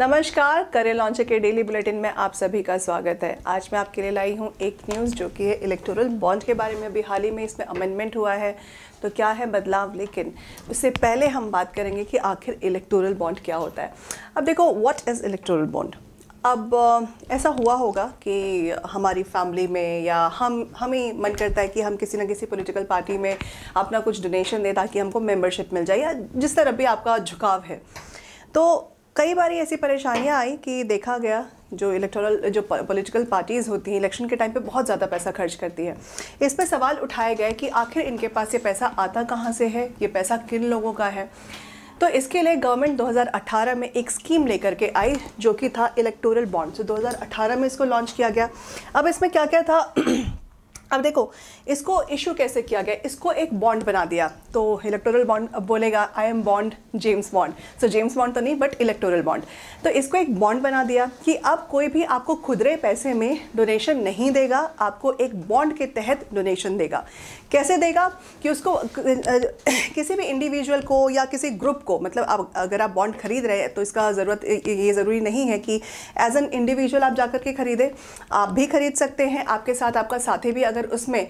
नमस्कार करे लॉन्चर के डेली बुलेटिन में आप सभी का स्वागत है आज मैं आपके लिए लाई हूँ एक न्यूज़ जो कि है इलेक्टोरल बॉन्ड के बारे में अभी हाल ही में इसमें अमेंडमेंट हुआ है तो क्या है बदलाव लेकिन उससे पहले हम बात करेंगे कि आखिर इलेक्टोरल बॉन्ड क्या होता है अब देखो व्हाट इज़ इलेक्टोरल बॉन्ड अब ऐसा हुआ होगा कि हमारी फैमिली में या हम हमें मन करता है कि हम किसी ना किसी पॉलिटिकल पार्टी में अपना कुछ डोनेशन दें ताकि हमको मेंबरशिप मिल जाए या जिस तरह भी आपका झुकाव है तो कई बार ऐसी परेशानियाँ आई कि देखा गया जो इलेक्टोरल जो पॉलिटिकल पार्टीज़ होती हैं इलेक्शन के टाइम पे बहुत ज़्यादा पैसा खर्च करती है इस पर सवाल उठाए गए कि आखिर इनके पास ये पैसा आता कहाँ से है ये पैसा किन लोगों का है तो इसके लिए गवर्नमेंट 2018 में एक स्कीम लेकर के आई जो कि था इलेक्टोरल बॉन्ड सो 2018 में इसको लॉन्च किया गया अब इसमें क्या क्या था अब देखो इसको इशू कैसे किया गया इसको एक बॉन्ड बना दिया तो इलेक्टोरल बॉन्ड अब बोलेगा I am bond James Bond so James Bond तो नहीं बट इलेक्टोरल बॉन्ड तो इसको एक बॉन्ड बना दिया कि अब कोई भी आपको खुदरे पैसे में डोनेशन नहीं देगा आपको एक बॉन्ड के तहत डोनेशन देगा कैसे देगा कि उसको किसी भी इंडिविजुअल को या किसी ग्रुप को मतलब आप अगर आप बॉन्ड खरीद रहे हैं तो इसका ज़रूरत ये ज़रूरी नहीं है कि एज एन इंडिविजुअल आप जा के ख़रीदें आप भी खरीद सकते हैं आपके साथ आपका साथी भी अगर अगर उसमें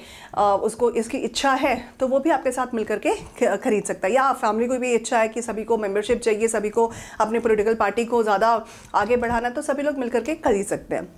उसको इसकी इच्छा है तो वो भी आपके साथ मिलकर के खरीद सकता है या फैमिली को भी इच्छा है कि सभी को मेंबरशिप चाहिए सभी को अपने पोलिटिकल पार्टी को ज़्यादा आगे बढ़ाना तो सभी लोग मिलकर के खरीद सकते हैं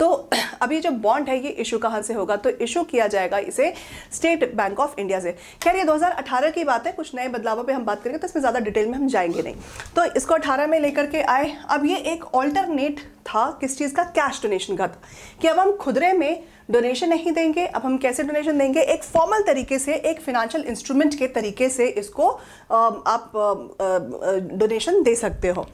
तो अभी जो बॉन्ड है ये इशू कहाँ से होगा तो इशू किया जाएगा इसे स्टेट बैंक ऑफ इंडिया से खैर ये 2018 की बात है कुछ नए बदलावों पे हम बात करेंगे तो इसमें ज़्यादा डिटेल में हम जाएंगे नहीं तो इसको 18 में लेकर के आए अब ये एक ऑल्टरनेट था किस चीज़ का कैश डोनेशन का था कि अब हम खुदरे में डोनेशन नहीं देंगे अब हम कैसे डोनेशन देंगे एक फॉर्मल तरीके से एक फिनेंशियल इंस्ट्रूमेंट के तरीके से इसको आप डोनेशन दे सकते हो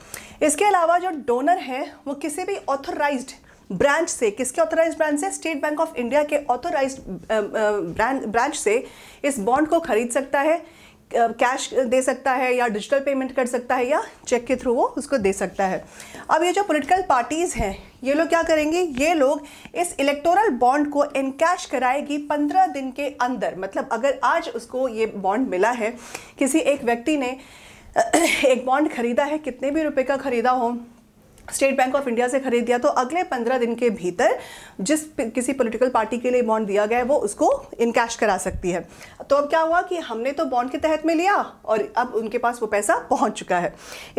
इसके अलावा जो डोनर है वो किसी भी ऑथोराइज्ड ब्रांच से किसके ऑथोराइज ब्रांच से स्टेट बैंक ऑफ इंडिया के ऑथोराइज ब्रांच से इस बॉन्ड को खरीद सकता है कैश दे सकता है या डिजिटल पेमेंट कर सकता है या चेक के थ्रू वो उसको दे सकता है अब ये जो पॉलिटिकल पार्टीज़ हैं ये लोग क्या करेंगे ये लोग इस इलेक्टोरल बॉन्ड को इनकैश कराएगी पंद्रह दिन के अंदर मतलब अगर आज उसको ये बॉन्ड मिला है किसी एक व्यक्ति ने एक बॉन्ड खरीदा है कितने भी रुपए का खरीदा हो स्टेट बैंक ऑफ इंडिया से खरीद दिया तो अगले पंद्रह दिन के भीतर जिस किसी पॉलिटिकल पार्टी के लिए बॉन्ड दिया गया है वो उसको इनकैश करा सकती है तो अब क्या हुआ कि हमने तो बॉन्ड के तहत में लिया और अब उनके पास वो पैसा पहुंच चुका है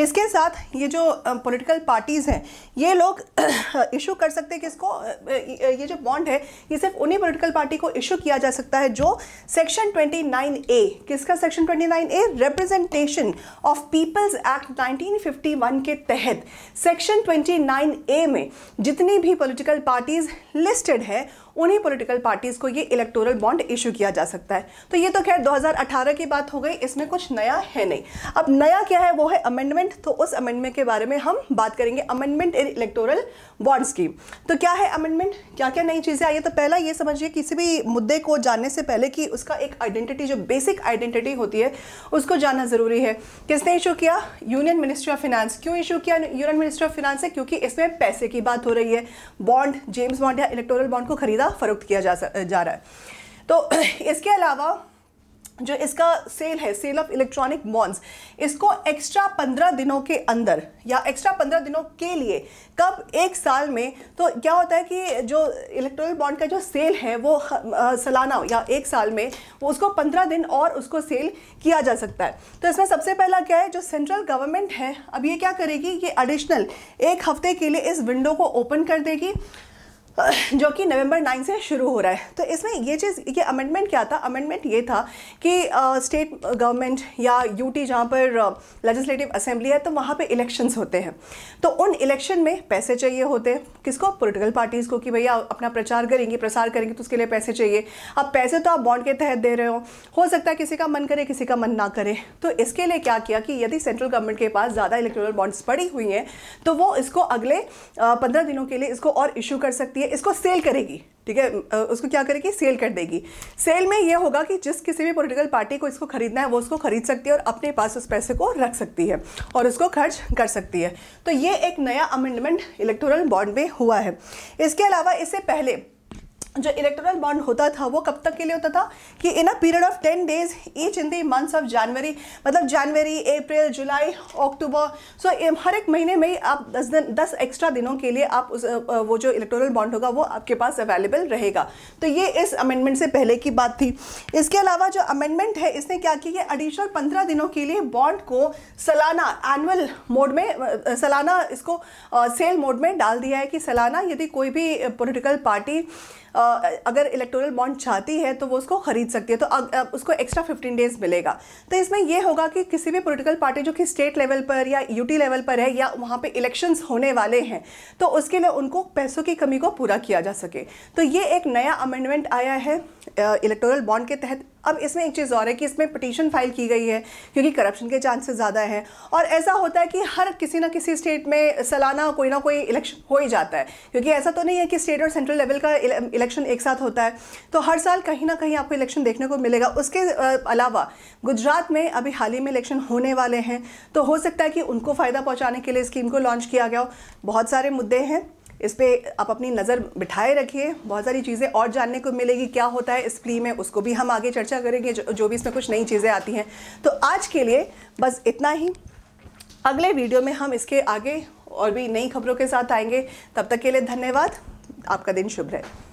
इसके साथ ये जो पॉलिटिकल पार्टीज़ हैं ये लोग इशू कर सकते हैं कि ये जो बॉन्ड है ये सिर्फ उन्हीं पोलिटिकल पार्टी को इशू किया जा सकता है जो सेक्शन ट्वेंटी नाइन ए किसका section twenty A representation of people's act nineteen fifty one के तहत सेक्शन सेक्शन 29 ए में जितनी भी पॉलिटिकल पार्टीज लिस्टेड है उन्हीं पॉलिटिकल पार्टीज़ को ये इलेक्टोरल बॉन्ड इशू किया जा सकता है तो ये तो खैर 2018 की बात हो गई इसमें कुछ नया है नहीं अब नया क्या है वो है अमेंडमेंट तो उस अमेंडमेंट के बारे में हम बात करेंगे amendment in electoral bond scheme तो क्या है अमेंडमेंट क्या क्या नई चीज़ें आई है तो पहला ये समझिए किसी भी मुद्दे को जानने से पहले कि उसका एक आइडेंटिटी जो बेसिक आइडेंटिटी होती है उसको जानना ज़रूरी है किसने इशू किया यूनियन मिनिस्ट्री ऑफ फाइनेंस क्यों इशू किया यूनियन मिनिस्ट्री ऑफ फाइनेंस है क्योंकि इसमें पैसे की बात हो रही है बॉन्ड जेम्स बॉन्ड या इलेक्टोरल बॉन्ड को खरीदा ज़्यादा फ़रोख्त किया जा जा रहा है तो इसके अलावा जो इसका सेल है सेल ऑफ इलेक्ट्रॉनिक बॉन्ड्स इसको एक्स्ट्रा पंद्रह दिनों के अंदर या एक्स्ट्रा पंद्रह दिनों के लिए कब एक साल में तो क्या होता है कि जो इलेक्ट्रॉनिक बॉन्ड का जो सेल है वो सालाना या एक साल में वो उसको पंद्रह दिन और उसको सेल किया जा सकता है तो इसमें सबसे पहला क्या है जो सेंट्रल गवर्नमेंट है अब ये क्या करेगी कि एडिशनल एक हफ्ते के लिए इस विंडो को ओपन कर देगी जो कि नवंबर 9 से शुरू हो रहा है तो इसमें ये चीज़ ये अमेंडमेंट क्या था अमेंडमेंट ये था कि स्टेट गवर्नमेंट या यूटी जहाँ पर लेजिस्लेटिव असेंबली है तो वहाँ पे इलेक्शंस होते हैं तो उन इलेक्शन में पैसे चाहिए होते हैं किसको पॉलिटिकल पार्टीज़ को कि भैया अपना प्रचार करेंगे प्रसार करेंगे तो उसके लिए पैसे चाहिए अब पैसे तो आप बॉन्ड के तहत दे रहे हो हो सकता है किसी का मन करे किसी का मन ना करे तो इसके लिए क्या किया कि यदि सेंट्रल गवर्नमेंट के पास ज़्यादा इलेक्ट्रोल बॉन्ड्स पड़ी हुई हैं तो वो इसको अगले पंद्रह दिनों के लिए इसको और इशू कर सकती है है इसको सेल करेगी ठीक है उसको क्या करेगी सेल कर देगी सेल में यह होगा कि जिस किसी भी पॉलिटिकल पार्टी को इसको खरीदना है वो उसको खरीद सकती है और अपने पास उस पैसे को रख सकती है और उसको खर्च कर सकती है तो ये एक नया अमेंडमेंट इलेक्टोरल बॉन्ड में हुआ है इसके अलावा इससे पहले जो इलेक्टोरल बॉन्ड होता था वो कब तक के लिए होता था कि in a period of ten days each in the months of January मतलब जनवरी अप्रैल जुलाई अक्टूबर सो हर एक महीने में आप दस दिन दस एक्स्ट्रा दिनों के लिए आप उस वो जो इलेक्टोरल बॉन्ड होगा वो आपके पास अवेलेबल रहेगा तो ये इस अमेंडमेंट से पहले की बात थी इसके अलावा जो अमेंडमेंट है इसने क्या की है अडिशनल पंद्रह दिनों के लिए बॉन्ड को सालाना एनुअल मोड में सालाना इसको सेल मोड में डाल दिया है कि सालाना यदि कोई भी पोलिटिकल पार्टी अगर इलेक्टोरल बॉन्ड चाहती है तो वो उसको खरीद सकती है तो अग, उसको एक्स्ट्रा फिफ्टीन डेज मिलेगा तो इसमें यह होगा कि किसी भी पोलिटिकल पार्टी जो कि स्टेट लेवल पर या यूटी लेवल पर है या वहाँ पर इलेक्शंस होने वाले हैं तो उसके लिए उनको पैसों की कमी को पूरा किया जा सके तो ये एक नया अमेंडमेंट आया है इलेक्टोरल बॉन्ड के तहत अब इसमें एक चीज़ और है कि इसमें पटिशन फाइल की गई है क्योंकि करप्शन के चांसेस ज़्यादा हैं और ऐसा होता है कि हर किसी ना किसी स्टेट में सालाना कोई ना कोई इलेक्शन हो ही जाता है क्योंकि ऐसा तो नहीं है कि स्टेट और सेंट्रल लेवल का इलेक्शन एक साथ होता है तो हर साल कहीं ना कहीं आपको इलेक्शन देखने को मिलेगा उसके अलावा गुजरात में अभी हाल ही में इलेक्शन होने वाले हैं तो हो सकता है कि उनको फ़ायदा पहुँचाने के लिए स्कीम को लॉन्च किया गया हो बहुत सारे मुद्दे हैं इस पर आप अपनी नज़र बिठाए रखिए बहुत सारी चीज़ें और जानने को मिलेगी क्या होता है इस प्ली में उसको भी हम आगे चर्चा करेंगे जो, जो भी इसमें कुछ नई चीज़ें आती हैं तो आज के लिए बस इतना ही अगले वीडियो में हम इसके आगे और भी नई खबरों के साथ आएंगे तब तक के लिए धन्यवाद आपका दिन शुभ रहे